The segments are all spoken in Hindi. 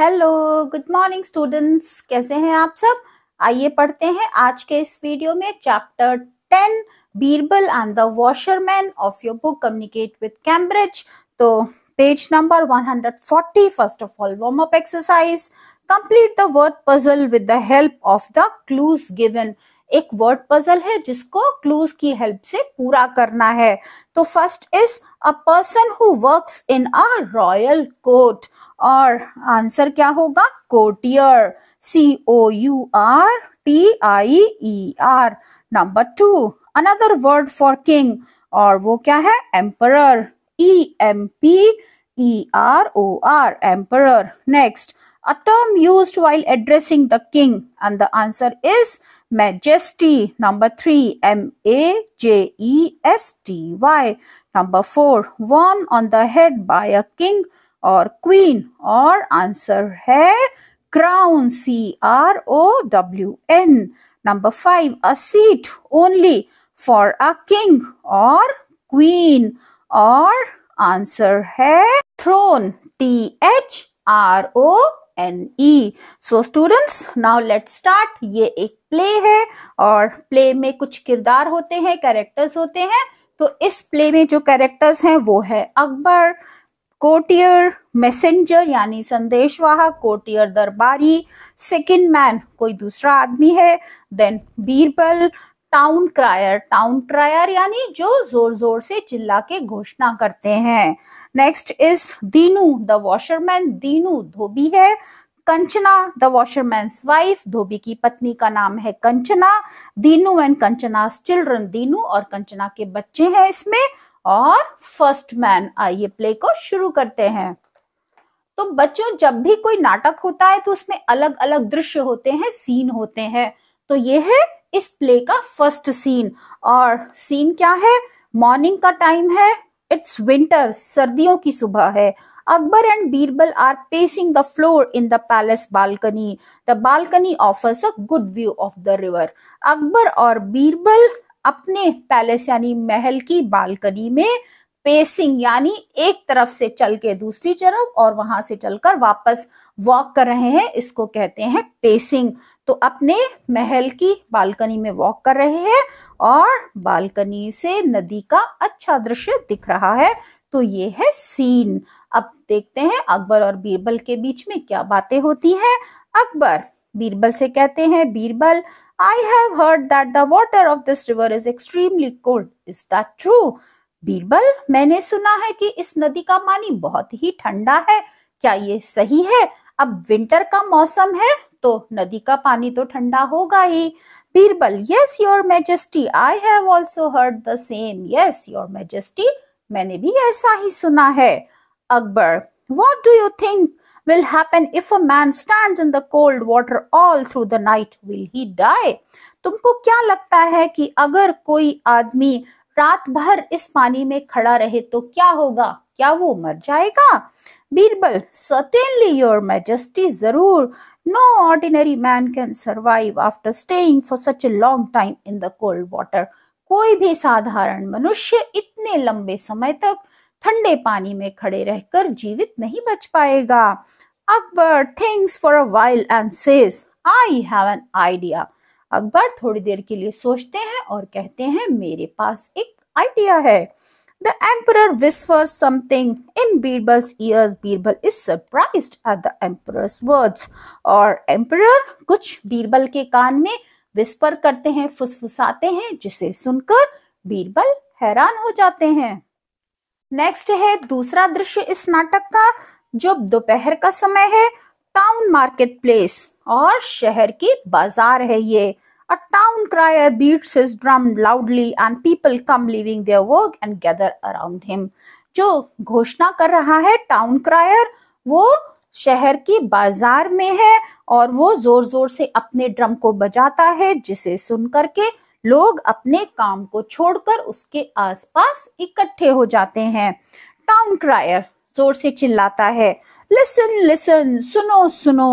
हेलो गुड मॉर्निंग स्टूडेंट्स कैसे हैं आप सब आइए पढ़ते हैं आज के इस वीडियो में chapter ten Birbal and the washerman of your book communicate with Cambridge तो page number 140 first of all warm up exercise complete the word puzzle with the help of the clues given एक वर्ड पजल है जिसको क्लूज की हेल्प से पूरा करना है तो first is a person who works in a royal court और आंसर क्या होगा courtier C O U R T I E R number two another word for king और वो क्या है emperor E M P E R O R emperor next a term used while addressing the king? And the answer is majesty. Number three, M-A-J-E-S-T-Y. Number four, worn on the head by a king or queen. Or answer hai crown, C-R-O-W-N. Number five, a seat only for a king or queen. Or answer hai throne, T-H-R-O-N. N E so students now let start ये एक प्ले है और प्ले में कुछ किरदार होते हैं कैरेक्टर्स होते हैं तो इस प्ले में जो कैरेक्टर्स हैं वो है अकबर कोटियर मैसेंजर यानी संदेशवाहक कोटियर दरबारी सेकंड मैन कोई दूसरा आदमी है then Birbal town crier town crier यानी जो जोर जोर से चिल्ला के घोषणा करते हैं next is Dinu the washerman Dinu धोबी है कंचना द वॉशरमैन्स वाइफ धोबी की पत्नी का नाम है कंचना दीनू एंड कंचना चिल्ड्रन दीनू और कंचना के बच्चे हैं इसमें और फर्स्ट मैन आइए प्ले को शुरू करते हैं तो बच्चों जब भी कोई नाटक होता है तो उसमें अलग अलग दृश्य होते हैं सीन होते हैं तो ये है इस प्ले का फर्स्ट सीन और सीन क्या है मॉर्निंग का टाइम है इट्स विंटर सर्दियों की सुबह है Akbar and Birbal are pacing the floor in the palace balcony the balcony offers a good view of the river Akbar और बीरबल अपने पैलेस यानी महल की बालकनी में पेसिंग यानी एक तरफ से चल के दूसरी तरफ और वहां से चलकर वापस वॉक कर रहे हैं इसको कहते हैं पेसिंग तो अपने महल की बालकनी में वॉक कर रहे हैं और बालकनी से नदी का अच्छा दृश्य दिख रहा है तो ये है सीन अब देखते हैं अकबर और बीरबल के बीच में क्या बातें होती है अकबर बीरबल से कहते हैं Birbal I have heard that the water of this river is extremely cold is that true Birbal मैंने सुना है कि इस नदी का पानी बहुत ही ठंडा है क्या ये सही है अब विंटर का मौसम है तो नदी का पानी तो ठंडा होगा ही Birbal yes your majesty I have also heard the same yes your majesty मैंने भी ऐसा ही सुना है Akbar what do you think will happen if a man stands in the cold water all through the night will he die तुमको क्या लगता है कि अगर कोई आदमी रात भर इस पानी में खड़ा रहे तो क्या होगा क्या वो मर जाएगा बीरबल सटेनली योर मैजेस्टी जरूर no ordinary man can survive after staying for such a long time in the cold water कोई भी साधारण मनुष्य इतने लंबे समय तक ठंडे पानी में खड़े रहकर जीवित नहीं बच पाएगा Akbar thinks for a while and says I have an idea Akbar थोड़ी देर के लिए सोचते हैं और कहते हैं मेरे पास एक आइडिया है the emperor whispers something in Birbal's ears. Birbal is surprised at the emperor's words और एम्पर कुछ बीरबल के कान में विस्फर करते हैं फुसफुसाते हैं जिसे सुनकर बीरबल हैरान हो जाते हैं नेक्स्ट है दूसरा दृश्य इस नाटक का जो दोपहर का समय है टाउन मार्केट प्लेस और शहर की बाजार है ये a town crier beats his drum loudly and people come leaving their work and gather around him जो घोषणा कर रहा है टाउन क्रायर वो शहर की बाजार में है और वो जोर जोर से अपने ड्रम को बजाता है जिसे सुन करके लोग अपने काम को छोड़कर उसके आसपास इकट्ठे हो जाते हैं टाउन क्रायर जोर से चिल्लाता है लिसन लिसन सुनो सुनो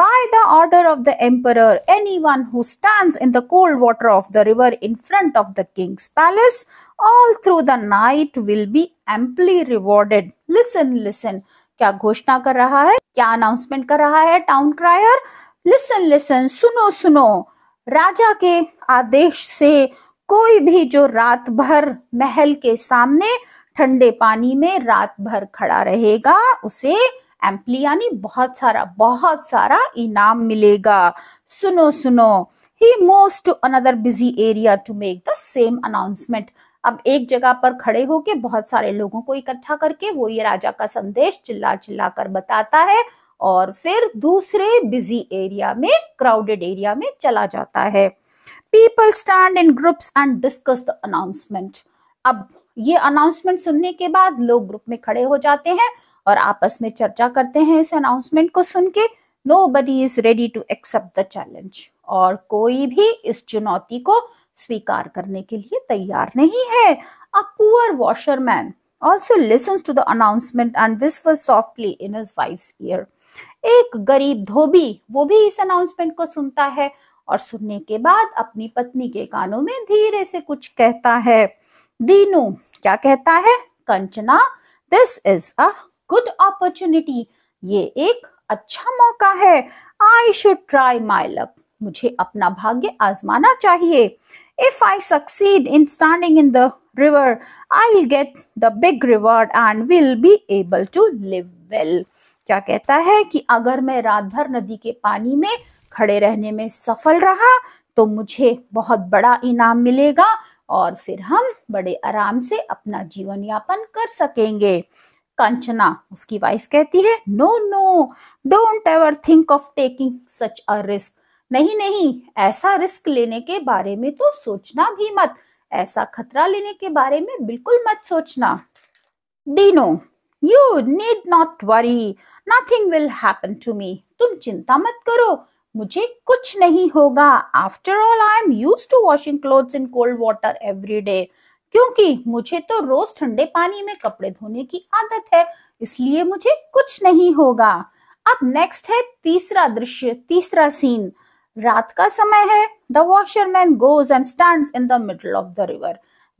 by the order of the emperor anyone who stand in the cold water of the river in front of the king's palace all through the night will be amply rewarded listen listen क्या घोषणा कर रहा है क्या अनाउंसमेंट कर रहा है टाउन क्रायर लिसन लिसन सुनो सुनो राजा के आदेश से कोई भी जो रात भर महल के सामने ठंडे पानी में रात भर खड़ा रहेगा उसे एम्पली यानी बहुत सारा बहुत सारा इनाम मिलेगा सुनो सुनो he moves to another busy area to make the same announcement अब एक जगह पर खड़े होके बहुत सारे लोगों को इकट्ठा करके वो ये राजा का संदेश चिल्ला चिल्ला कर बताता है और फिर दूसरे बिजी एरिया में क्राउडेड एरिया में चला जाता है people stand in groups and discuss the announcement अब ये अनाउंसमेंट सुनने के बाद लोग ग्रुप में खड़े हो जाते हैं और आपस में चर्चा करते हैं इस अनाउंसमेंट को सुन के nobody is ready to accept the challenge और कोई भी इस चुनौती को स्वीकार करने के लिए तैयार नहीं है a poor washerman also listen to the announcement and whisper softly in wife wife's ear एक गरीब धोबी वो भी इस अनाउंसमेंट को सुनता है और सुनने के बाद अपनी पत्नी के कानों में धीरे से कुछ कहता है दीनू क्या कहता है Kanchana this is a good opportunity ये एक अच्छा मौका है I should try my luck मुझे अपना भाग्य आजमाना चाहिए if I succeed in standing in the river I will get the big reward and will be able to live well क्या कहता है कि अगर मैं रात भर नदी के पानी में खड़े रहने में सफल रहा तो मुझे बहुत बड़ा इनाम मिलेगा और फिर हम बड़े आराम से अपना जीवन यापन कर सकेंगे कंचना उसकी वाइफ कहती है no no don't ever think of taking such a risk नहीं नहीं ऐसा रिस्क लेने के बारे में तो सोचना भी मत ऐसा खतरा लेने के बारे में बिल्कुल मत सोचना Dinu you need not worry nothing will happen to me तुम चिंता मत करो मुझे कुछ नहीं होगा after all I am used to washing cloth in cold water every day क्योंकि मुझे तो रोज ठंडे पानी में कपड़े धोने की आदत है इसलिए मुझे कुछ नहीं होगा अब नेक्स्ट है तीसरा दृश्य तीसरा सीन रात का समय है the washerman goes and stand in the middle of the river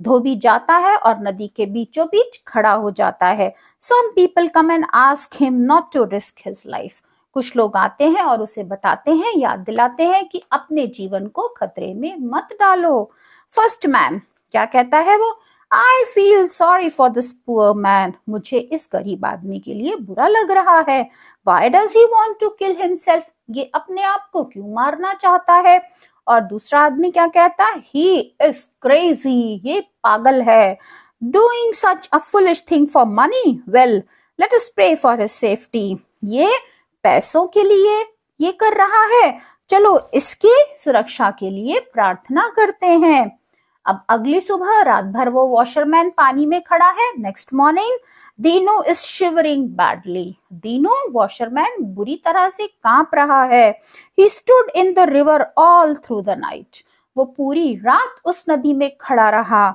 धोबी जाता है और नदी के बीचों बीच खड़ा हो जाता है some people come and ask him not to risk his life कुछ लोग आते हैं और उसे बताते हैं याद दिलाते हैं कि अपने जीवन को खतरे में मत डालो फर्स्ट मैन क्या कहता है वो I feel sorry for this poor man मुझे इस गरीब आदमी के लिए बुरा लग रहा है why does he want to kill himself ये अपने आप को क्यों मारना चाहता है और दूसरा आदमी क्या कहता है ही इज क्रेजी ये पागल है doing such a foolish thing for money well let us pray for his safety ये पैसों के लिए ये कर रहा है चलो इसकी सुरक्षा के लिए प्रार्थना करते हैं अब अगली सुबह रात भर वो वॉशरमैन पानी में खड़ा है next morning Dinu is shivering badly Dinu washerman बुरी तरह से कांप रहा है he stood in the river all through the night वो पूरी रात उस नदी में खड़ा रहा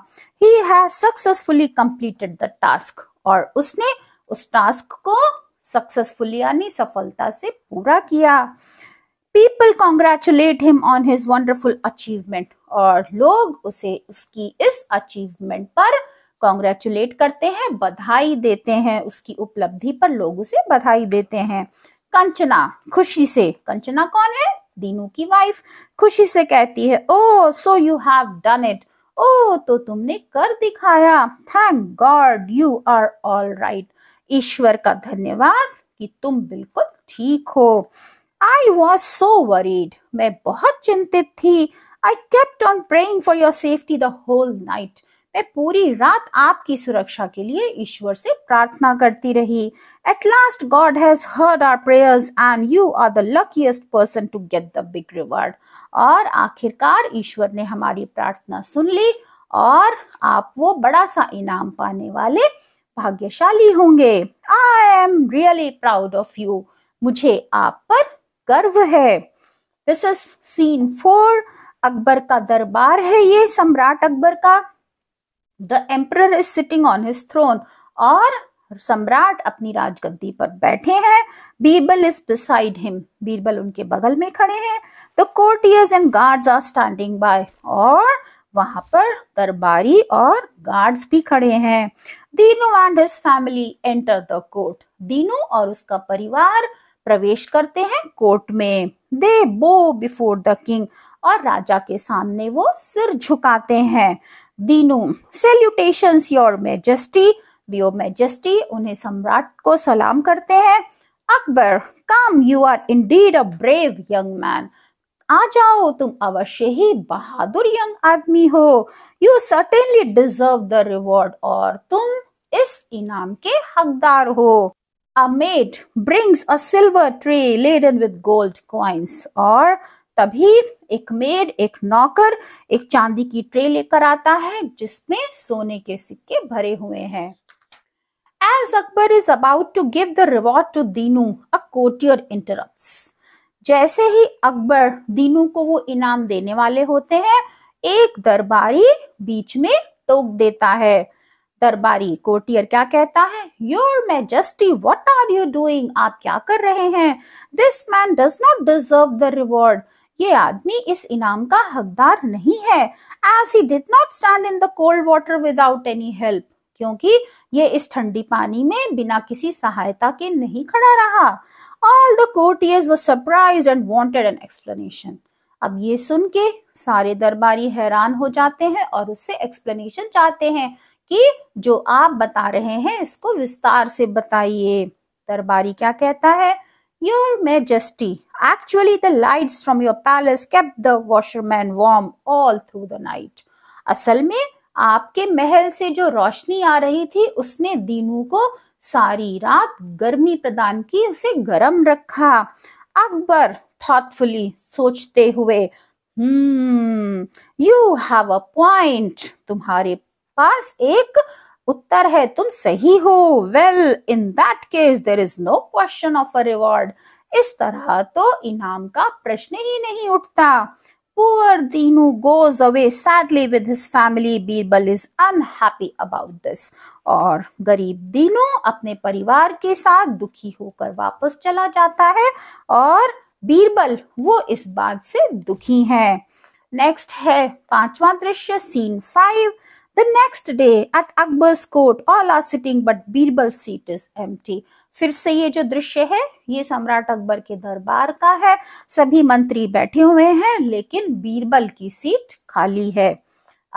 he has successfully completed the task और उसने उस टास्क को सक्सेसफुली यानी सफलता से पूरा किया people congratulate him on his wonderful achievement और लोग उसे उसकी इस अचीवमेंट पर कॉन्ग्रेचुलेट करते हैं बधाई देते हैं उसकी उपलब्धि पर लोग उसे बधाई देते हैं कंचना खुशी से कंचना कौन है दीनू की वाइफ खुशी से कहती है oh so you have done it oh तो तुमने कर दिखाया thank God you are all right ईश्वर का धन्यवाद कि तुम बिल्कुल ठीक हो आई वॉज सो वरीड मैं बहुत चिंतित थी I kept on praying for your safety the whole night मैं पूरी रात आपकी सुरक्षा के लिए ईश्वर से प्रार्थना करती रही at last God has heard our prayers and you are the luckiest person to get the big reward और आखिरकार ईश्वर ने हमारी प्रार्थना सुन ली और आप वो बड़ा सा इनाम पाने वाले भाग्यशाली होंगे I am really proud of you मुझे आप पर गर्व है this is scene four Akbar का दरबार है ये सम्राट अकबर का the emperor is sitting on his throne और सम्राट अपनी राजगद्दी पर बैठे हैं Birbal is beside him Birbal उनके बगल में खड़े हैं the courtiers and guards are standing by और वहां पर दरबारी और गार्ड्स भी खड़े हैं Dinu and his family enter the court Dinu और उसका परिवार प्रवेश करते हैं कोर्ट में दे बो बिफोर द किंग और राजा के सामने वो सिर झुकाते हैं Dinu salutation your majesty your majesty उन्हें सम्राट को सलाम करते हैं Akbar come you are indeed a brave young man आ जाओ तुम अवश्य ही बहादुर यंग आदमी हो you certainly deserve the reward और तुम इस इनाम के हकदार हो a maid brings a silver tray laden with gold coins और तभी एक मेड एक नौकर एक चांदी की ट्रे लेकर आता है जिसमें सोने के सिक्के भरे हुए हैं as Akbar is about to give the reward to Dinu a courtier interrupts जैसे ही अकबर दीनू को वो इनाम देने वाले होते हैं एक दरबारी बीच में टोक देता है दरबारी कोटियर क्या कहता है your majesty what are you doing आप क्या कर रहे हैं this man does not deserve the reward ये आदमी इस इनाम का हकदार नहीं है as he did not stand in the cold water without any help क्योंकि ये इस ठंडी पानी में बिना किसी सहायता के नहीं खड़ा रहा all the courtiers were surprised and wanted an explanation अब ये सुन के सारे दरबारी हैरान हो जाते हैं और उससे एक्सप्लेनेशन चाहते हैं कि जो आप बता रहे हैं इसको विस्तार से बताइए दरबारी क्या कहता है your majesty actually the lights from your palace kept the washerman warm all through the night असल में आपके महल से जो रोशनी आ रही थी उसने दीनू को सारी रात गर्मी प्रदान की उसे गर्म रखा अकबर थॉटफुली सोचते हुए यू हैव अ पॉइंट तुम्हारे पास एक उत्तर है तुम सही हो well in that case there is no question of a reward इस तरह तो इनाम का प्रश्न ही नहीं उठता Poor Dinu goes away sadly with his family. Birbal is unhappy about this. और गरीब दीनू अपने परिवार के साथ दुखी होकर वापस चला जाता है और बीरबल वो इस बात से दुखी है नेक्स्ट है पांचवा दृश्य scene five The next day at Akbar's court, all are sitting, but Birbal's seat is empty. फिर से ये जो दृश्य है ये सम्राट अकबर के दरबार का है सभी मंत्री बैठे हुए हैं लेकिन बीरबल की सीट खाली है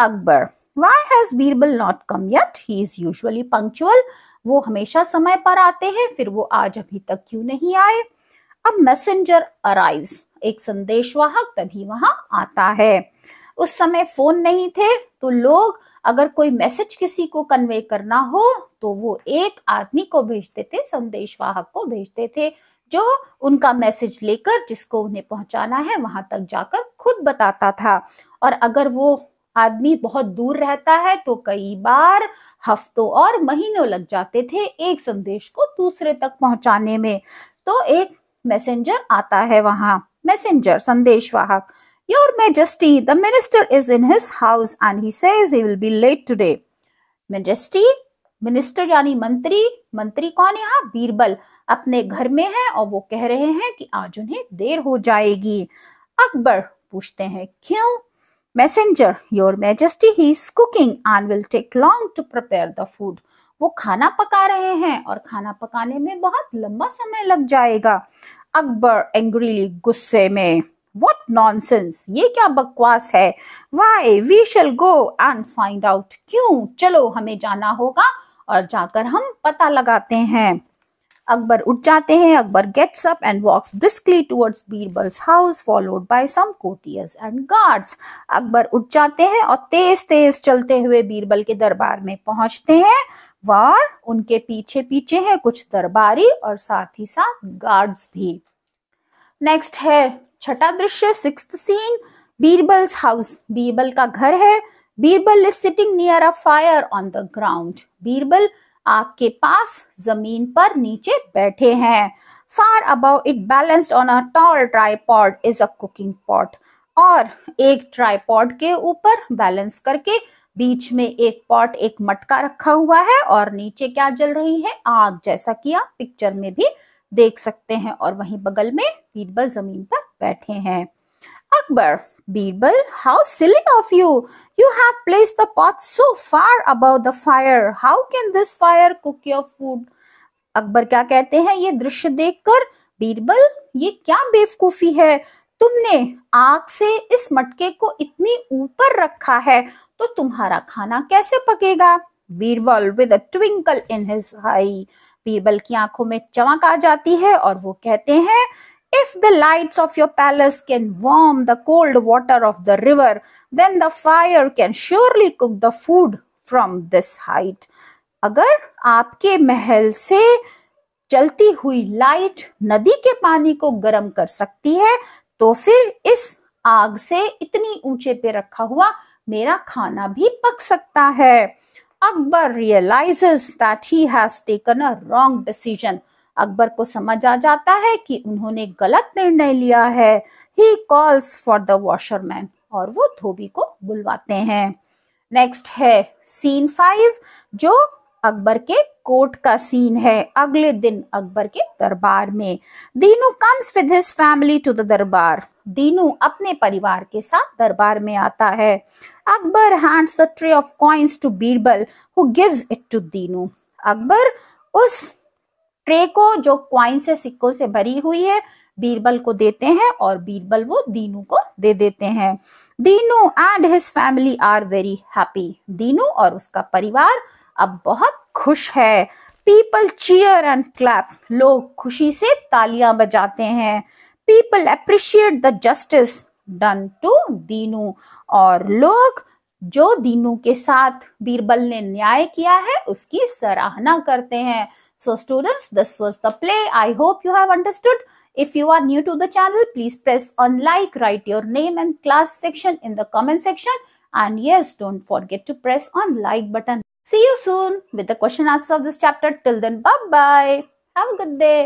Akbar why has Birbal not come yet he is usually punctual वो हमेशा समय पर आते हैं फिर वो आज अभी तक क्यों नहीं आए अब मैसेजर अराइव एक संदेशवाहक तभी वहां आता है उस समय फोन नहीं थे तो लोग अगर कोई मैसेज किसी को कन्वे करना हो तो वो एक आदमी को भेजते थे संदेशवाहक को भेजते थे जो उनका मैसेज लेकर जिसको उन्हें पहुंचाना है वहां तक जाकर खुद बताता था और अगर वो आदमी बहुत दूर रहता है तो कई बार हफ्तों और महीनों लग जाते थे एक संदेश को दूसरे तक पहुंचाने में तो एक मैसेंजर आता है वहां मैसेंजर संदेशवाहक Your Majesty, the minister is in his house and he says he will be late today. Majesty, minister यानी मंत्री मंत्री कौन यहाँ बीरबल अपने घर में है और वो कह रहे हैं कि आज उन्हें देर हो जाएगी अकबर पूछते हैं क्यों messenger your majesty he is cooking and will take long to prepare the food वो खाना पका रहे हैं और खाना पकाने में बहुत लंबा समय लग जाएगा अकबर एंग्रीली गुस्से में वट नॉनसेंस ये क्या बकवास है why we shall go and find out क्यों चलो हमें जाना होगा और जाकर हम पता लगाते हैं अकबर उठ जाते हैं Akbar gets up and walks briskly towards Birbal's house followed by some courtiers and guards Akbar उठ जाते हैं और तेज तेज चलते हुए बीरबल के दरबार में पहुंचते हैं वार उनके पीछे पीछे हैं कुछ दरबारी और साथ ही साथ गार्ड्स भी नेक्स्ट है छठा दृश्य six scene Birbal house Birbal का घर है Birbal is sitting near a fire on the ground Birbal आग के पास जमीन पर नीचे बैठे हैं far above it balanced on a tall tripod is a cooking pot और एक ट्राईपॉड के ऊपर बैलेंस करके बीच में एक पॉट एक मटका रखा हुआ है और नीचे क्या जल रही है आग जैसा कि आप पिक्चर में भी देख सकते हैं और वहीं बगल में बीरबल जमीन पर बैठे हैं Akbar Birbal how silly of you you have place the pot so far above the fire how can this fire cook your food Akbar क्या कहते हैं ये दृश्य देखकर बीरबल ये क्या बेवकूफी है तुमने आग से इस मटके को इतनी ऊपर रखा है तो तुम्हारा खाना कैसे पकेगा Birbal with a twinkle in his eye Birbal की आंखों में चमक आ जाती है और वो कहते हैं if the light of your palace can warm the cold water of the river then the fire can surely cook the food from this height अगर आपके महल से चलती हुई लाइट नदी के पानी को गर्म कर सकती है तो फिर इस आग से इतनी ऊंचे पे रखा हुआ मेरा खाना भी पक सकता है Akbar realizes that he has taken a wrong decision Akbar को समझ आ जाता है कि उन्होंने गलत निर्णय लिया है he calls for the washerman और वो धोबी को बुलवाते हैं नेक्स्ट है सीन फाइव जो अकबर के कोर्ट का सीन है अगले दिन अकबर के दरबार में Dinu comes with his family to the darbar Dinu अपने परिवार के साथ दरबार में आता है Akbar hands the tray of coins to Birbal who gives it to Dinu Akbar उस ट्रे को जो क्वाइंस से सिक्कों से भरी हुई है बीरबल को देते हैं और बीरबल वो दीनू को दे देते हैं Dinu and his family are very happy Dinu और उसका परिवार अब बहुत खुश है पीपल चीयर एंड क्लैप लोग खुशी से तालियां बजाते हैं people appreciate the justice done to Dinu और लोग जो दीनू के साथ बीरबल ने न्याय किया है उसकी सराहना करते हैं so students this was the play I hope you have understood If you are new to the channel, please press on like, write your name and class section in the comment section. And yes, don't forget to press on like button. See you soon with the question answers of this chapter. Till then, bye bye. Have a good day.